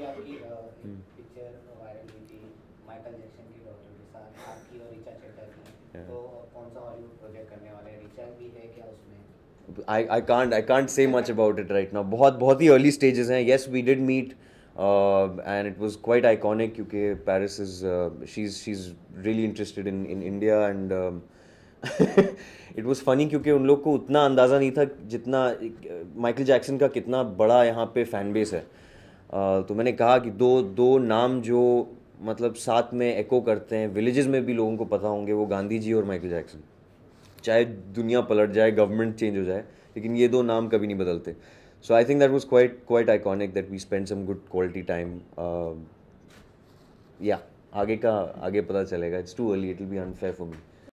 पे आपकी picture viral हुई थी माइकल जैक्सन की डॉक्टर के साथ आपकी और रिचा की तो कौन सा हॉलीवुड प्रोजेक्ट करने रिचा भी है क्या उसमें I I can't I can't say much about it right now बहुत बहुत ही अर्ली स्टेजेस हैं yes we did meet and it was quite iconic क्योंकि Paris is she is she is really interested in in India and it was funny क्योंकि उन लोग को उतना अंदाज़ा नहीं था जितना माइकल uh, जैक्सन का कितना बड़ा यहाँ पे फैन बेस है तो मैंने कहा कि दो दो नाम जो मतलब साथ में एको करते हैं विलेजेस में भी लोगों को पता होंगे वो गांधी जी और माइकल जैक्सन चाहे दुनिया पलट जाए गवर्नमेंट चेंज हो जाए लेकिन ये दो नाम कभी नहीं बदलते so I think that was quite quite iconic that we spend some good quality time या आगे का आगे पता चलेगा it's too early it will be unfair for me